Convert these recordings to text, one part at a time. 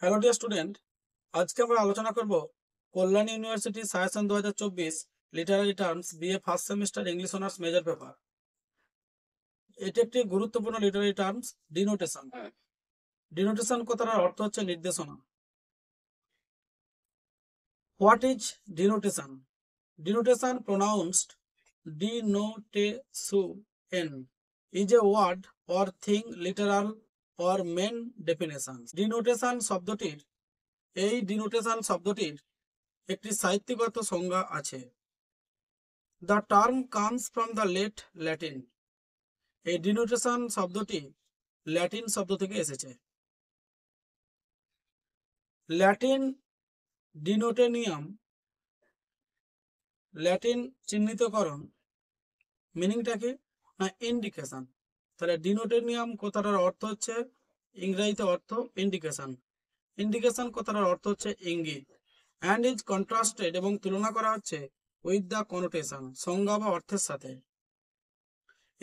Hello dear student আজকে আমরা আলোচনা করব কল্যাণ ইউনিভার্সিটি সায়সন দু হাজার চব্বিশ literary terms BA first semester English honours major paper এটি একটি গুরুত্বপূর্ণ লিটারারি টার্মস ডিনোটেশন হ্যাঁ। ডিনোটেশন কথাটার অর্থ হচ্ছে নির্দেশনা what is denotation denotation pronounced denotation is a word or thing literal or main definition denotation শব্দটির এই ডিনোটেশন শব্দটির একটি সাহিত্যগত সংজ্ঞা আছে the term comes from the late Latin এই ডিনোটেশন শব্দটি ল্যাটিন শব্দ থেকে এসেছে ল্যাটিন ডিনোটেনিয়াম ল্যাটিন চিহ্নিতকরণ মিনিংটা না ইন্ডিকেশন তাহলে ডিনোটেনিয়াম কথাটার অর্থ হচ্ছে ইংরেজিতে অর্থ ইন্ডিকেশন ইন্ডিকেশন কথাটার অর্থ হচ্ছে ইঙ্গিত অ্যান্ড ইজ কন্ট্রাস্টেড এবং তুলনা করা হচ্ছে উইথ দ্য কনোটেশন সংজ্ঞা বা অর্থের সাথে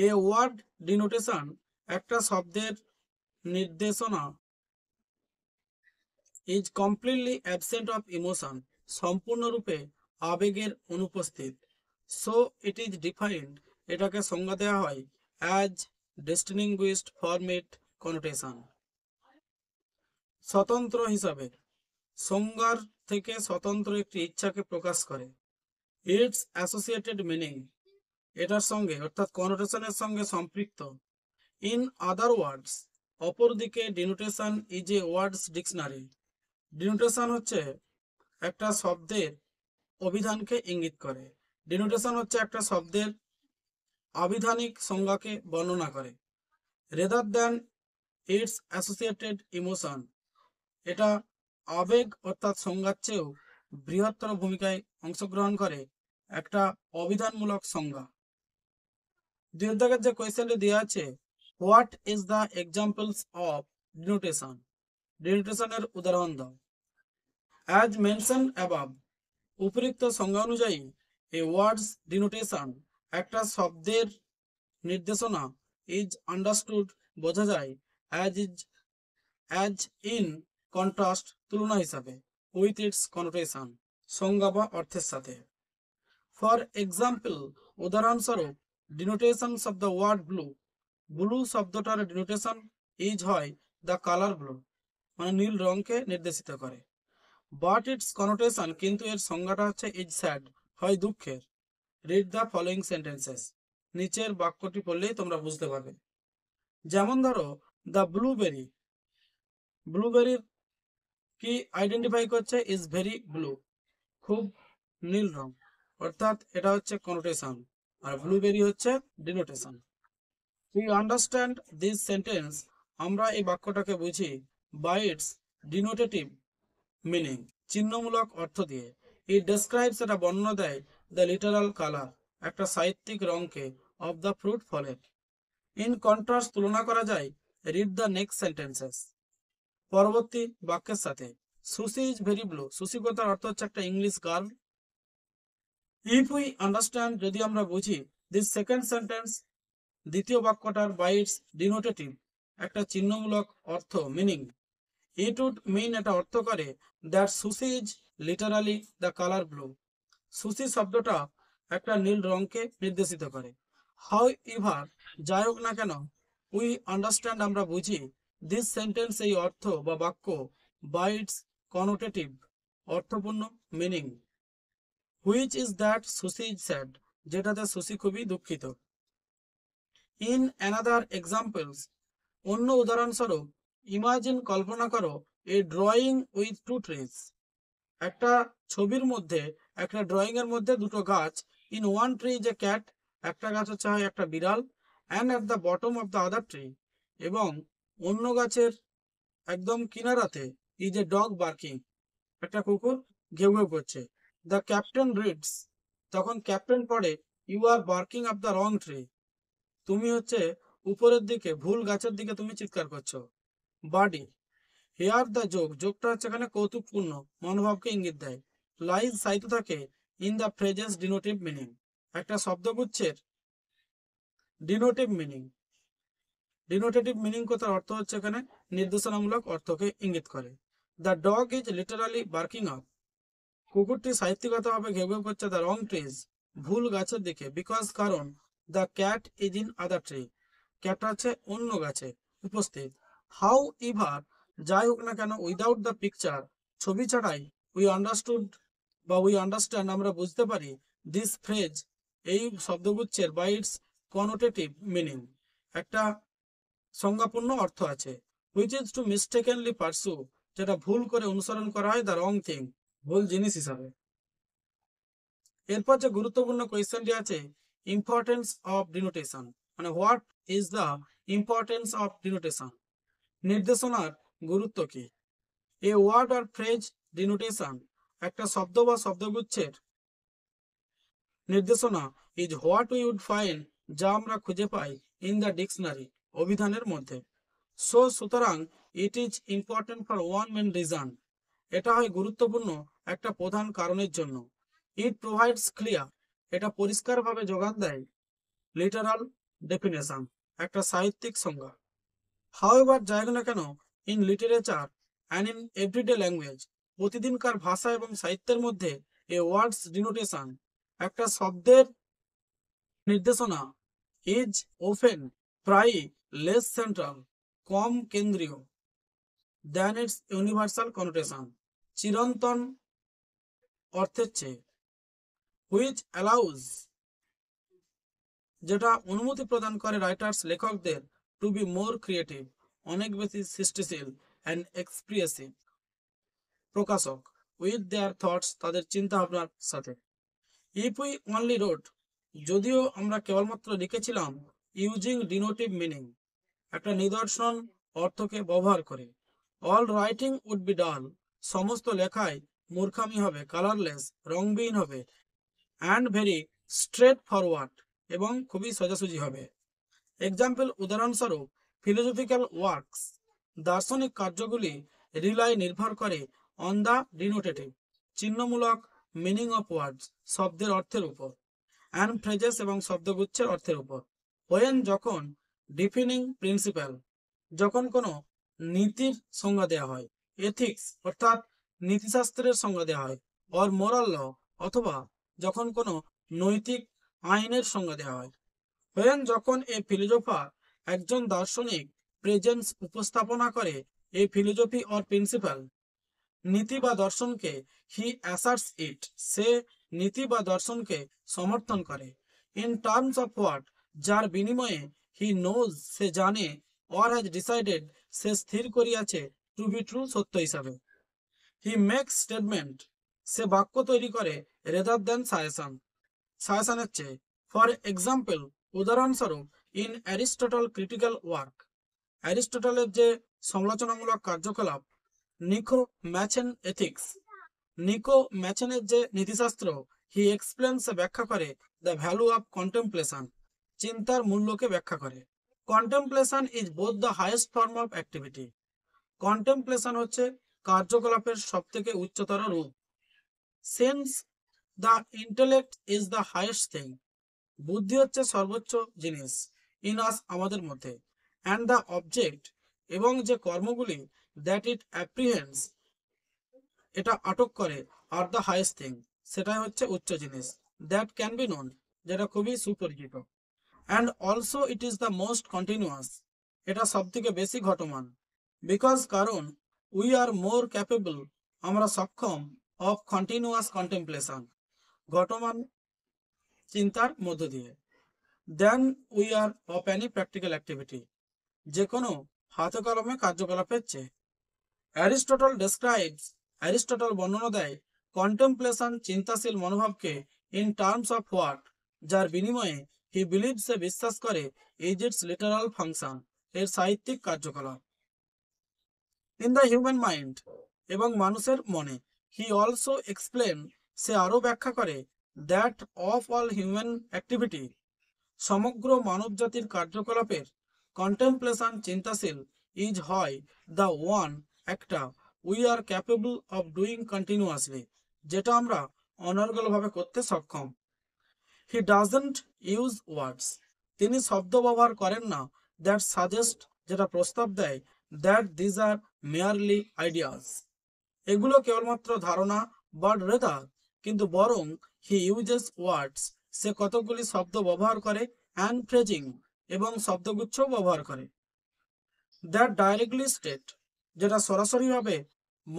এ ওয়ার্ড ডিনোটেশন একটা শব্দের নির্দেশনা is completely absent of emotion সম্পূর্ণরূপে আবেগের অনুপস্থিত সো ইট ইজ ডিফাইন্ড এটাকে সংজ্ঞা দেওয়া হয় অ্যাজ ডিস্টিংগুইশড ফর্ম কনোটেশন স্বতন্ত্র হিসাবে সংজ্ঞার থেকে স্বতন্ত্র একটি ইচ্ছাকে প্রকাশ করে ইটস অ্যাসোসিয়েটেড মিনিং এটার সঙ্গে অর্থাৎ কনোটেশনের সঙ্গে সম্পৃক্ত ইন আদার ওয়ার্ডস অপরদিকে ডিনোটেশন ইজ এ ওয়ার্ডস ডিকশনারি ডিনোটেশন হচ্ছে একটা শব্দের অভিধানকে ইঙ্গিত করে ডিনোটেশন হচ্ছে একটা শব্দের আবিধানিক সংজ্ঞাকে বর্ণনা করে rather than its associated emotion এটা আবেগ অর্থাৎ সংজ্ঞার চেয়েও বৃহত্তর ভূমিকায় অংশগ্রহণ করে একটা অবিধানমূলক সংজ্ঞা দুই যে কোয়েশ্চেনটি দেওয়া আছে what is the examples of denotation ডিনোটেশনের উদাহরণ দাও অ্যাজ মেনশন অ্যাবাব উপরিক্ত সংজ্ঞা অনুযায়ী এ ওয়ার্ডস ডিনোটেশন একটা শব্দের নির্দেশনা ইজ আন্ডারস্টুড বোঝা যায় as is as in contrast তুলনা হিসাবে উইথ ইটস কনোটেশন সংজ্ঞা বা অর্থের সাথে ফর এক্সাম্পল উদাহরণস্বরূপ denotation of the word blue blue শব্দটার ডিনোটেশন ইজ হয় দ্য কালার ব্লু মানে নীল রঙকে নির্দেশিত করে বাট ইটস কনোটেশন কিন্তু এর সংজ্ঞাটা হচ্ছে ইজ স্যাড হয় দুঃখের রিড দ্য ফলোয়িং সেন্টেন্সেস নিচের বাক্যটি পড়লেই তোমরা বুঝতে পারবে যেমন ধরো দ্য ব্লুবেরি ব্লুবেরির কি আইডেন্টিফাই করছে ইজ ভেরি ব্লু খুব নীল রং অর্থাৎ এটা হচ্ছে কনোটেশন আর ব্লুবেরি হচ্ছে denotation we understand this sentence আমরা এই বাক্যটাকে বুঝি বাই ইটস ডিনোটেটিভ মিনিং চিহ্নমূলক অর্থ দিয়ে ইট ডেসক্রাইবস এটা বর্ণনা দেয় দ্য লিটারাল কালার একটা সাহিত্যিক রঙকে অব দ্য ফ্রুট ফলের ইন কন্ট্রাস্ট তুলনা করা যায় রিড দ্য নেক্সট সেন্টেন্সেস পরবর্তী বাক্যের সাথে Susie is very blue Susie কথার অর্থ হচ্ছে একটা English girl if we understand যদি আমরা বুঝি দিস সেকেন্ড সেন্টেন্স দ্বিতীয় বাক্যটার বাইটস ডিনোটেটিভ একটা চিহ্নমূলক অর্থ মিনিং ইট উড মিন এটা অর্থ করে that Susie is literally the colour blue Susie শব্দটা একটা নীল রঙকে নির্দেশিত করে হাউ ইভার যাই হোক না কেন উই আন্ডারস্ট্যান্ড আমরা বুঝি দিস সেন্টেন্স এই অর্থ বা বাক্য বাইটস ইটস কনোটেটিভ অর্থপূর্ণ meaning which is that Susie sad যেটাতে সুসি খুবই দুঃখিত ইন অ্যানাদার এক্সাম্পলস অন্য উদাহরণস্বরূপ ইমাজিন কল্পনা করো a drawing with two trees একটা ছবির মধ্যে একটা ড্রয়িং এর মধ্যে দুটো গাছ in one tree is a cat একটা গাছ হচ্ছে হয় একটা বিড়াল and at the bottom of the other tree এবং অন্য গাছের একদম কিনারাতে ইজ এ ডগ বার্কিং একটা কুকুর ঘেউ ঘেউ করছে দ্য ক্যাপ্টেন রিডস তখন ক্যাপ্টেন পড়ে you are barking of the wrong tree তুমি হচ্ছে উপরের দিকে ভুল গাছের দিকে তুমি চিৎকার করছো বাডি হেয়ার দ্য যোগ যোগটা হচ্ছে এখানে কৌতুকপূর্ণ মনোভাবকে ইঙ্গিত দেয় লাইন সাইতে থাকে in the presence denotative meaning একটা শব্দগুচ্ছের ডিনোটিভ মিনিং ডিনোটেটিভ মিনিং কথার অর্থ হচ্ছে এখানে নির্দেশনামূলক অর্থকে ইঙ্গিত করে the dog is literally barking up কুকুরটি সাহিত্যিকতাভাবে ঘেউ ঘেউ করছে দ্য রং ট্রিজ ভুল গাছের দিকে বিকজ কারণ the cat is in other tree ক্যাটটা হচ্ছে অন্য গাছে উপস্থিত হাউ ইভার যাই হোক না কেন উইদাউট দ্য পিকচার ছবি ছাড়াই উই আন্ডারস্টুড বা উই আন্ডারস্ট্যান্ড আমরা বুঝতে পারি দিস ফ্রেজ এই শব্দগুচ্ছের বা ইটস কনোটেটিভ মিনিং একটা সংজ্ঞাপূর্ণ অর্থ আছে which is to mistakenly pursue যেটা ভুল করে অনুসরণ করা হয় দ্য রং থিং ভুল জিনিস হিসাবে এরপর যে গুরুত্বপূর্ণ কোয়েশ্চেনটি আছে ইম্পর্টেন্স অফ ডিনোটেশন মানে what is the importance of denotation নির্দেশনার গুরুত্ব কি এ ওয়ার্ড আর ফ্রেজ ডিনোটেশন একটা শব্দ বা শব্দগুচ্ছের নির্দেশনা ইজ হোয়াট উই ফাইন যা আমরা খুঁজে পাই ইন দ্য ডিকশনারি অভিধানের মধ্যে সো সুতরাং it is important for one main reason এটা হয় গুরুত্বপূর্ণ একটা প্রধান কারণের জন্য ইট প্রোভাইডস ক্লিয়ার এটা পরিষ্কারভাবে যোগান দেয় লিটারাল ডেফিনেশন একটা সাহিত্যিক সংজ্ঞা হাউ এভার যাই না কেন in literature and in everyday language প্রতিদিনকার ভাষা এবং সাহিত্যের মধ্যে এ ওয়ার্ডস ডিনোটেশন একটা শব্দের নির্দেশনা ইজ ওফেন প্রায় লেস সেন্ট্রাল কম কেন্দ্রীয় দ্যান ইটস ইউনিভার্সাল কনোটেশন চিরন্তন অর্থের চেয়ে হুইচ অ্যালাউজ যেটা অনুমতি প্রদান করে রাইটার্স লেখকদের টু বি মোর ক্রিয়েটিভ অনেক বেশি সৃষ্টিশীল অ্যান্ড এক্সপ্রিয়েসিভ প্রকাশ হোক উইথ দেয়ার থটস তাদের চিন্তা ভাবনার সাথে ইফ উই অনলি রোড যদিও আমরা কেবলমাত্র লিখেছিলাম ইউজিং ডিনোটিভ মিনিং একটা নিদর্শন অর্থকে ব্যবহার করে অল রাইটিং উড বি ডাল সমস্ত লেখায় মূর্খামি হবে কালারলেস রংবিহীন হবে অ্যান্ড ভেরি স্ট্রেট ফরওয়ার্ড এবং খুবই সোজাসুজি হবে এক্সাম্পল উদাহরণস্বরূপ ফিলোসফিক্যাল ওয়ার্কস দার্শনিক কার্যগুলি রিলায় নির্ভর করে অন দ্য ডিনোটেটিভ চিহ্নমূলক মিনিং অফ ওয়ার্ডস শব্দের অর্থের উপর অ্যান্ড ফ্রেজেস এবং শব্দগুচ্ছের অর্থের উপর ওয়েন যখন ডিফিনিং প্রিন্সিপাল যখন কোনো নীতির সংজ্ঞা দেওয়া হয় এথিক্স অর্থাৎ নীতিশাস্ত্রের সংজ্ঞা দেওয়া হয় অর মোরাল ল অথবা যখন কোনো নৈতিক আইনের সংজ্ঞা দেওয়া হয় হোয়েন যখন এ ফিলোজফার একজন দার্শনিক প্রেজেন্স উপস্থাপনা করে এই ফিলোজফি অর প্রিন্সিপাল নীতি বা দর্শনকে হি অ্যাসার্স ইট সে নীতি বা দর্শনকে সমর্থন করে ইন টার্মস অফ হোয়াট যার বিনিময়ে হি নোজ সে জানে অর হ্যাজ ডিসাইডেড সে স্থির করিয়াছে টু বি ট্রু সত্য হিসাবে হি মেক্স স্টেটমেন্ট সে বাক্য তৈরি করে রেদার দেন সায়াসান সায়াসানের চেয়ে ফর এক্সাম্পল উদাহরণস্বরূপ ইন অ্যারিস্টটল ক্রিটিক্যাল ওয়ার্ক অ্যারিস্টটলের যে সমালোচনামূলক কার্যকলাপ নিকো ম্যাচেন এথিক্স নিকো ম্যাচেনের যে নীতিশাস্ত্র হি এক্সপ্লেন্স ব্যাখ্যা করে দ্য ভ্যালু অফ কন্টেম্পলেশন চিন্তার মূল্যকে ব্যাখ্যা করে contemplation is both the highest form of activity contemplation হচ্ছে কার্যকলাপের সব থেকে উচ্চতর রূপ sense the intellect is the highest thing বুদ্ধি হচ্ছে সর্বোচ্চ জিনিস ইন আস আমাদের মধ্যে অ্যান্ড দ্য অবজেক্ট এবং যে কর্মগুলি দ্যাট ইট অ্যাপ্রিহেন্স এটা আটক করে আর দ্য হাইয়েস্ট থিং সেটাই হচ্ছে উচ্চ জিনিস দ্যাট ক্যান বি নোন যেটা খুবই সুপরিচিত and also it is the most continuous এটা সব থেকে বেশি ঘটমান বিকজ কারণ উই আর মোর ক্যাপেবল আমরা সক্ষম অফ কন্টিনিউয়াস কন্টেমপ্লেশন ঘটমান চিন্তার মধ্য দিয়ে then we are of any practical activity যে কোনো হাতে কলমে কার্যকলাপের চেয়ে অ্যারিস্টটল ডেসক্রাইবস অ্যারিস্টটল বর্ণনা দেয় কন্টেমপ্লেশন চিন্তাশীল মনোভাবকে ইন টার্মস অফ হোয়াট যার বিনিময়ে হি বিলিভস সে বিশ্বাস করে ইজ ইটস লিটারাল ফাংশন এর সাহিত্যিক কার্যকলাপ ইন দ্য হিউম্যান মাইন্ড এবং মানুষের মনে হি অলসো এক্সপ্লেন সে আরও ব্যাখ্যা করে that of all human activity সমগ্র মানব জাতির কার্যকলাপের কন্টেমপ্লেশন চিন্তাশীল ইজ হয় দ্য ওয়ান একটা we are capable of doing continuously যেটা আমরা অনর্গলভাবে করতে সক্ষম হি ডাজেন্ট ইউজ ওয়ার্ডস তিনি শব্দ ব্যবহার করেন না দ্যাট সাজেস্ট যেটা প্রস্তাব দেয় that these are merely ideas এগুলো কেবলমাত্র ধারণা বাট রেদার কিন্তু বরং হি ইউজেস ওয়ার্ডস সে কতগুলি শব্দ ব্যবহার করে অ্যান্ড ফ্রেজিং এবং শব্দগুচ্ছ ব্যবহার করে দ্যাট ডাইরেক্টলি স্টেট যেটা সরাসরিভাবে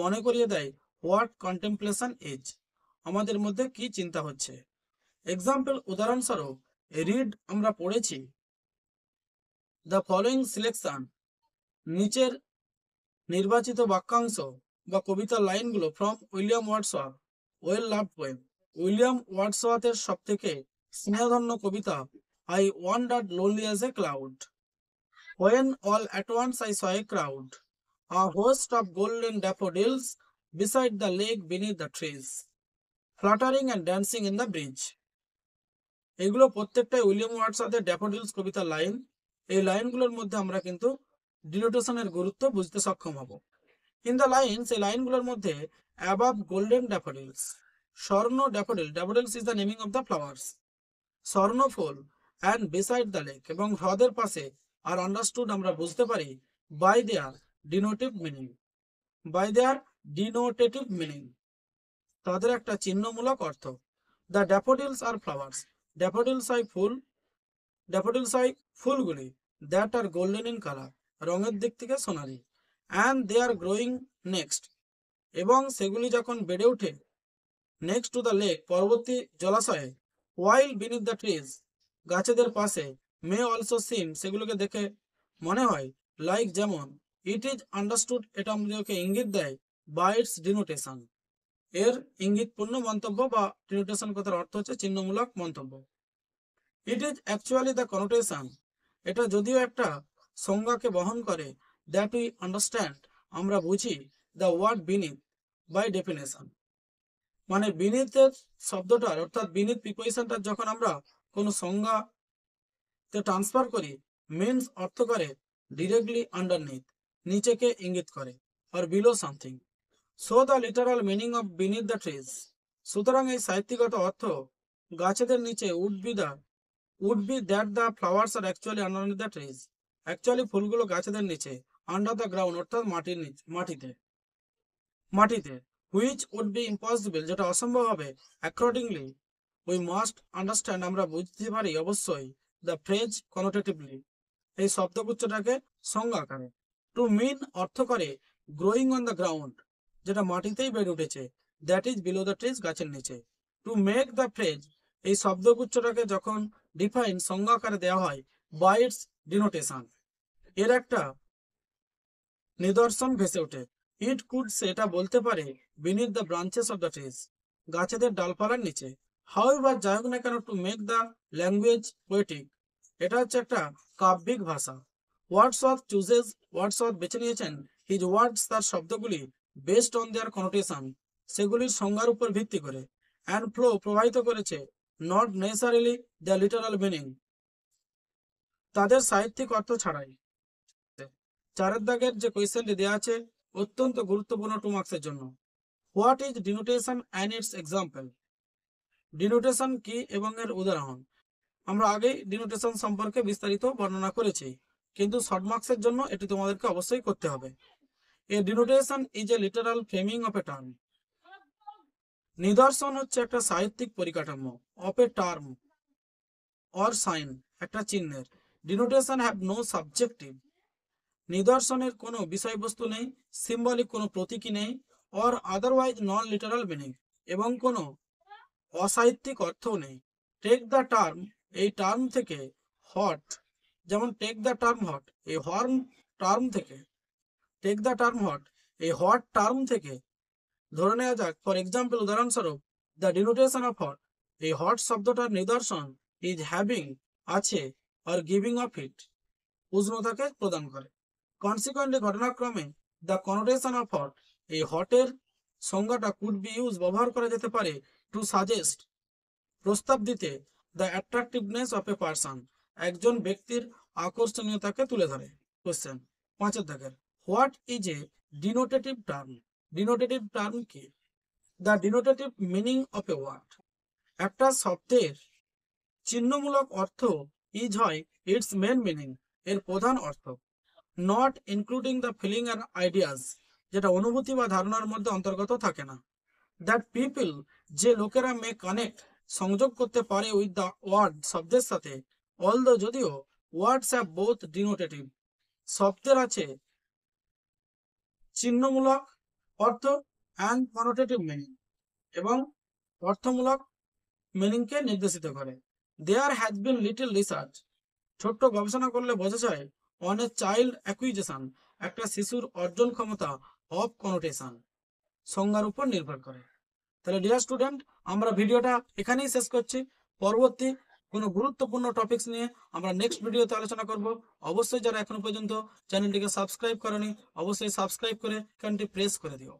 মনে করিয়ে দেয় হোয়াট কন্টেম্পলেশন ইজ আমাদের মধ্যে কি চিন্তা হচ্ছে এক্সাম্পল উদাহরণস্বরূপ রিড আমরা পড়েছি দ্য ফলোয়িং সিলেকশন নিচের নির্বাচিত বাক্যাংশ বা কবিতার লাইনগুলো from William Wordsworth well love poem William ওয়ার্ডসওয়ার্থের সবথেকে স্নেহধন্য কবিতা I wandered lonely as a cloud when all at once I saw a crowd a host of golden daffodils beside the lake beneath the trees, fluttering and dancing in the bridge. এগুলো প্রত্যেকটাই William ওয়ার্ডসওয়ার্থের daffodils কবিতা line এই লাইনগুলোর মধ্যে আমরা কিন্তু ডিনোটেশনের গুরুত্ব বুঝতে সক্ষম হব ইন দ্য লাইনস এই লাইনগুলোর মধ্যে অ্যাবাব গোল্ডেন ড্যাফোডিলস স্বর্ণ daffodil daffodils is the naming of the flowers ফুল অ্যান্ড বিসাইড দ্য লেক এবং হ্রদের পাশে আর আন্ডারস্টুড আমরা বুঝতে পারি by their denotive meaning by their denotative meaning তাদের একটা চিহ্নমূলক অর্থ the daffodils are flowers daffodils I ফুল ড্যাফোডিলস আই ফুলগুলি that are golden in colour রঙের দিক থেকে সোনালি and they are growing next এবং সেগুলি যখন বেড়ে ওঠে নেক্সট টু দ্য লেক পরবর্তী জলাশয়ে ওয়াইল্ড বিনিথ দ্য ট্রিজ গাছেদের পাশে মে অলসো সিম সেগুলোকে দেখে মনে হয় লাইক যেমন ইট ইজ আন্ডারস্টুড এটা আমাদেরকে ইঙ্গিত দেয় বা ইটস ডিনোটেশন এর ইঙ্গিতপূর্ণ মন্তব্য বা ডিনোটেশন কথার অর্থ হচ্ছে চিহ্নমূলক মন্তব্য it is actually the connotation এটা যদিও একটা সংজ্ঞাকে বহন করে দ্যাট উই আন্ডারস্ট্যান্ড আমরা বুঝি the word beneath by definition মানে বিনিতের শব্দটার অর্থাৎ বিনিত প্রিপোজিশনটার যখন আমরা কোনো সংজ্ঞাতে ট্রান্সফার করি মিনস অর্থ করে ডিরেক্টলি আন্ডারনিথ নিচেকে ইঙ্গিত করে আর below something so the literal meaning of beneath the trees সুতরাং এই সাহিত্যগত অর্থ গাছেদের নিচে would be the would be that the flowers are actually under the trees actually ফুলগুলো গাছেদের নিচে আন্ডার দ্য গ্রাউন্ড অর্থাৎ মাটির নিচে মাটিতে মাটিতে হুইচ উড বি ইম্পসিবল যেটা অসম্ভব হবে অ্যাকর্ডিংলি উই মাস্ট আন্ডারস্ট্যান্ড আমরা বুঝতে পারি অবশ্যই দ্য ফ্রেজ কনোটেটিভলি এই শব্দগুচ্ছটাকে সংজ্ঞা আকারে টু মিন অর্থ করে গ্রোয়িং অন দ্য গ্রাউন্ড যেটা মাটিতেই বেড়ে উঠেছে that is below the trees গাছের নিচে টু মেক দ্য ফ্রেজ এই শব্দগুচ্ছটাকে যখন ডিফাইন সংজ্ঞাকারে দেওয়া হয় বাইটস ডিনোটেশন এর একটা নিদর্শন ভেসে ওঠে ইট কুড সেটা বলতে পারে beneath the branches of the trees গাছেদের ডালপালার নিচে হাউ বা যাই হোক না কেন to make the language poetic এটা হচ্ছে একটা কাব্যিক ভাষা ওয়ার্ডসওয়ার্থ চুজেস ওয়ার্ডসওয়ার্থ বেছে নিয়েছেন হিজ ওয়ার্ডস তার শব্দগুলি বেসড অন দেয়ার কনোটেশন সেগুলির সংজ্ঞার উপর ভিত্তি করে অ্যান্ড ফ্লো প্রবাহিত করেছে not necessarily the literal meaning তাদের সাহিত্যিক অর্থ ছাড়াই চারের দাগের যে কোয়েশ্চেনটি দেওয়া আছে অত্যন্ত গুরুত্বপূর্ণ টু মার্কসের জন্য what is denotation and its example denotation কি এবং এর উদাহরণ আমরা আগেই ডিনোটেশন সম্পর্কে বিস্তারিত বর্ণনা করেছি কিন্তু শর্ট মার্কসের জন্য এটি তোমাদেরকে অবশ্যই করতে হবে a denotation is a literal framing of a term নিদর্শন হচ্ছে একটা সাহিত্যিক পরিকাঠামো of a term or sign একটা চিহ্নের ডিনোটেশন হ্যাভ নো সাবজেক্টিভ নিদর্শনের কোনো বিষয়বস্তু নেই সিম্বলিক কোনো প্রতীকী নেই or otherwise non literal meaning এবং কোনো অসাহিত্যিক অর্থও নেই টেক দ্য টার্ম এই টার্ম থেকে হট যেমন টেক দ্য টার্ম হট এই হর্ম টার্ম থেকে টেক দ্য টার্ম হট এই হট টার্ম থেকে ধরে নেওয়া যাক ফর এক্সাম্পল উদাহরণস্বরূপ দ্য ডিনোটেশন অফ হট এই হট শব্দটার নিদর্শন ইজ হ্যাভিং আছে আর গিভিং অফ ইট উষ্ণতাকে প্রদান করে কনসিকুয়েন্টলি ঘটনাক্রমে দ্য কনোটেশন অফ হট এই হটের সংজ্ঞাটা কুড বি ইউজ ব্যবহার করা যেতে পারে টু সাজেস্ট প্রস্তাব দিতে the attractiveness of a person একজন ব্যক্তির আকর্ষণীয়তাকে তুলে ধরে কোশ্চেন পাঁচের দাগের what is a denotative term denotative term কি the denotative meaning of a word একটা শব্দের চিহ্নমূলক অর্থ ইজ হয় ইটস মেন মিনিং এর প্রধান অর্থ not including the feeling and ideas যেটা অনুভূতি বা ধারণার মধ্যে অন্তর্গত থাকে না দ্যাট পিপল যে লোকেরা মে কানেক্ট সংযোগ করতে পারে উইথ দ্য ওয়ার্ড শব্দের সাথে অল দ্য যদিও ওয়ার্ডস হ্যাভ বোথ ডিনোটেটিভ শব্দের আছে চিহ্নমূলক অর্থ অ্যান্ড কনোটেটিভ মিনিং এবং অর্থমূলক মিনিংকে নির্দেশিত করে there has been little research ছোট্ট গবেষণা করলে বোঝা যায় অন এ চাইল্ড অ্যাকুইজেশন একটা শিশুর অর্জন ক্ষমতা অফ কনোটেশন সংজ্ঞার উপর নির্ভর করে তাহলে ডিয়ার স্টুডেন্ট আমরা ভিডিওটা এখানেই শেষ করছি পরবর্তী কোনো গুরুত্বপূর্ণ টপিক্স নিয়ে আমরা নেক্সট ভিডিওতে আলোচনা করব অবশ্যই যারা এখনো পর্যন্ত চ্যানেলটিকে সাবস্ক্রাইব করেনি অবশ্যই সাবস্ক্রাইব করে কারণটি প্রেস করে দিও